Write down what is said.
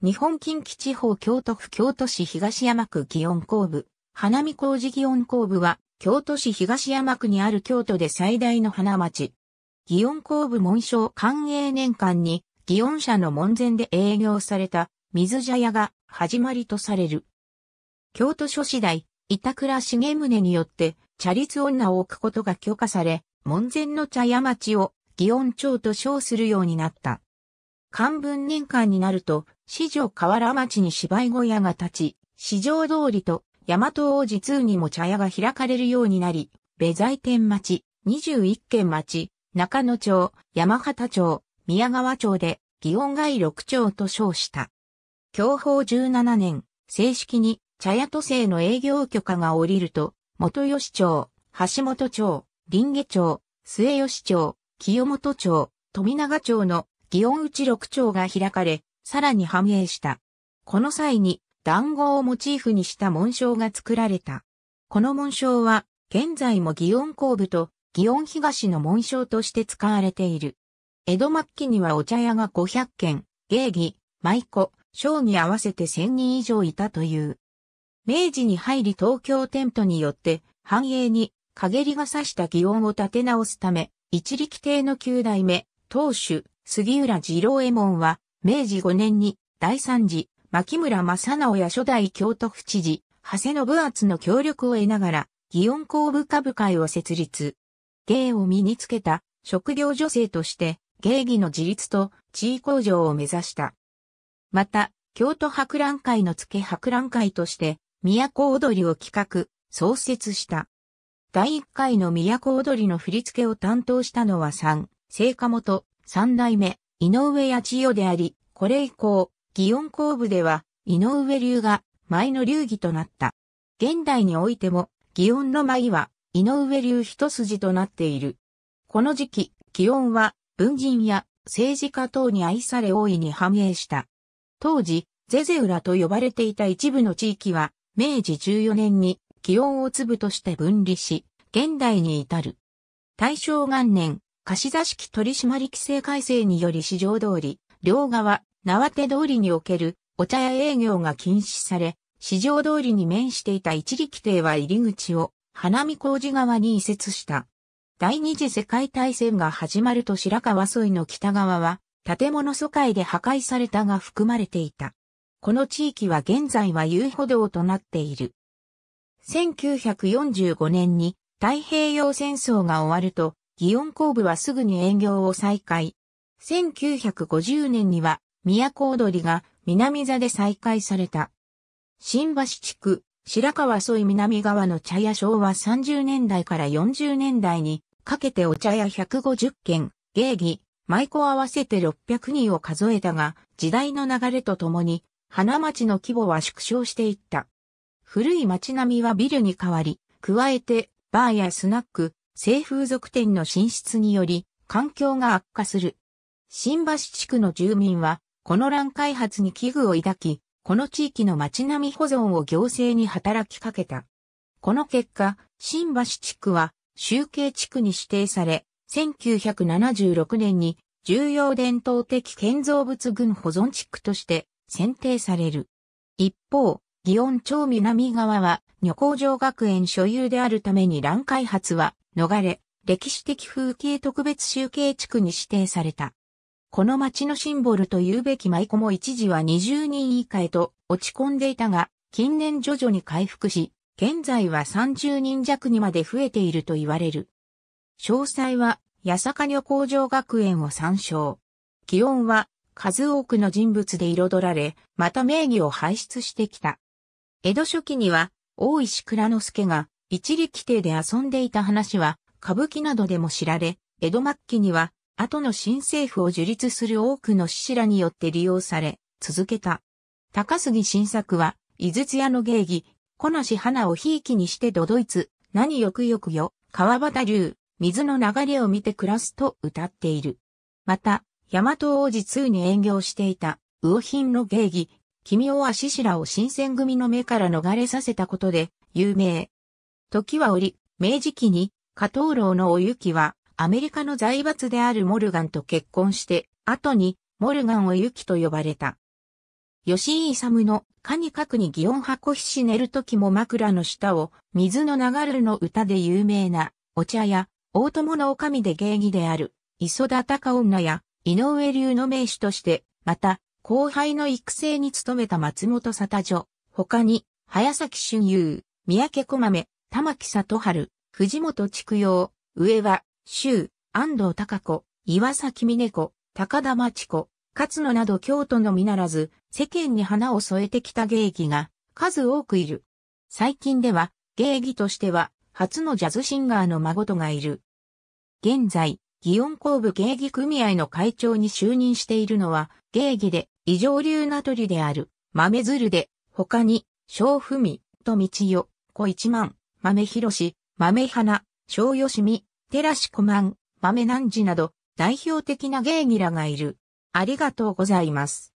日本近畿地方京都府京都市東山区祇園工部、花見工事祇園工部は、京都市東山区にある京都で最大の花町。祇園工部門章寛永年間に、祇園社の門前で営業された水茶屋が始まりとされる。京都諸次代、板倉重宗によって、茶律女を置くことが許可され、門前の茶屋町を祇園町と称するようになった。漢文年間になると、四条河原町に芝居小屋が立ち、四条通りと大和王子通にも茶屋が開かれるようになり、米在天町、21軒町、中野町、山畑町、宮川町で、祇園街六町と称した。享保17年、正式に茶屋都政の営業許可が下りると、元吉町、橋本町、林下町、末吉町、清本町、富永町の祇園内六丁が開かれ、さらに繁栄した。この際に、団子をモチーフにした紋章が作られた。この紋章は、現在も祇園後部と祇園東の紋章として使われている。江戸末期にはお茶屋が500軒、芸妓、舞妓、商に合わせて1000人以上いたという。明治に入り東京店舗によって繁栄に陰りが差した祇園を建て直すため、一力帝の9代目、当主、杉浦二郎衛門は、明治5年に、第三次、牧村正直や初代京都府知事、長谷信厚の協力を得ながら、祇園工部株会を設立。芸を身につけた、職業女性として、芸技の自立と地位向上を目指した。また、京都博覧会の付け博覧会として、都踊りを企画、創設した。第一回の都踊りの振り付けを担当したのは3、聖火元、三代目、井上八千代であり、これ以降、祇園工部では、井上流が、舞の流儀となった。現代においても、祇園の舞は、井上流一筋となっている。この時期、祇園は、文人や政治家等に愛され大いに繁栄した。当時、ゼゼウラと呼ばれていた一部の地域は、明治14年に、祇園を粒として分離し、現代に至る。大正元年、貸座敷取締規制改正により市場通り、両側、縄手通りにおけるお茶屋営業が禁止され、市場通りに面していた一力亭は入り口を花見工事側に移設した。第二次世界大戦が始まると白川沿いの北側は建物疎開で破壊されたが含まれていた。この地域は現在は遊歩道となっている。1945年に太平洋戦争が終わると祇園工部はすぐに営業を再開。1950年には、都踊りが南座で再開された。新橋地区、白川沿い南側の茶屋昭和30年代から40年代にかけてお茶屋150軒、芸妓、舞妓合わせて600人を数えたが、時代の流れとともに、花町の規模は縮小していった。古い町並みはビルに変わり、加えて、バーやスナック、性風俗店の進出により、環境が悪化する。新橋地区の住民は、この乱開発に危惧を抱き、この地域の街並み保存を行政に働きかけた。この結果、新橋地区は集計地区に指定され、1976年に重要伝統的建造物群保存地区として選定される。一方、祇園町南側は女工場学園所有であるために乱開発は逃れ、歴史的風景特別集計地区に指定された。この町のシンボルと言うべき舞妓も一時は20人以下へと落ち込んでいたが、近年徐々に回復し、現在は30人弱にまで増えていると言われる。詳細は、八坂女工場学園を参照。気温は、数多くの人物で彩られ、また名義を輩出してきた。江戸初期には、大石倉之助が、一力亭で遊んでいた話は、歌舞伎などでも知られ、江戸末期には、後の新政府を樹立する多くの志士らによって利用され、続けた。高杉晋作は、井筒屋の芸妓、小し花をひいきにしてどどいつ、何よくよくよ、川端流、水の流れを見て暮らすと歌っている。また、大和王子2に営業していた、魚品の芸妓、君を足しらを新選組の目から逃れさせたことで、有名。時は折、明治期に、加藤楼のおゆきは、アメリカの財閥であるモルガンと結婚して、後に、モルガンおゆきと呼ばれた。吉井勇の、かにかくに祇園箱ひし寝る時も枕の下を、水の流れるの歌で有名な、お茶や、大友の女将で芸妓である、磯田隆女や、井上流の名手として、また、後輩の育成に努めた松本沙田女、他に、早崎春遊、三宅小豆、玉木里春、藤本畜陽、上は、周、安藤隆子、岩崎峰子、高田町子、勝野など京都のみならず、世間に花を添えてきた芸妓が数多くいる。最近では、芸妓としては、初のジャズシンガーの孫とがいる。現在、祇園工部芸妓組合の会長に就任しているのは、芸妓で、異常流な鳥である、豆鶴で、他に、小文、と道代、小一万、豆広し、豆花、小吉見、寺子小満、豆南寺など代表的な芸妓らがいる。ありがとうございます。